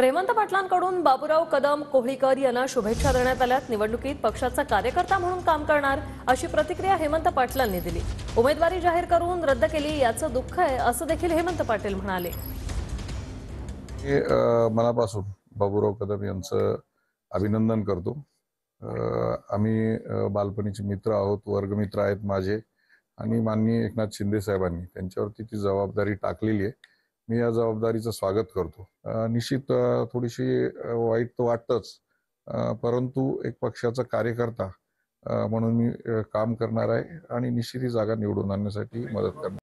हेमंत पाटलांकडून बाबूराव कदम कोहळीकर यांना शुभेच्छा देण्यात आल्यात निवडणुकीत पक्षाचा कार्यकर्ता म्हणून काम करणार अशी प्रतिक्रिया हेमंत पाटलांनी दिली उमेदवारी जाहीर करून रद्द केली याचं दुःख आहे असं देखील हेमंत पाटील म्हणाले मनापासून बाबुराव कदम यांचं अभिनंदन करतो आम्ही बालपणीचे मित्र आहोत वर्गमित्र आहेत माझे आणि माननीय एकनाथ शिंदे साहेबांनी त्यांच्यावरती ती जबाबदारी टाकलेली आहे मी या जबाबदारीचं स्वागत करतो निश्चित थोडीशी वाईट तर वाटतच परंतु एक पक्षाचा कार्यकर्ता म्हणून मी काम करणार आहे आणि निश्चित ही जागा निवडून आणण्यासाठी मदत करणार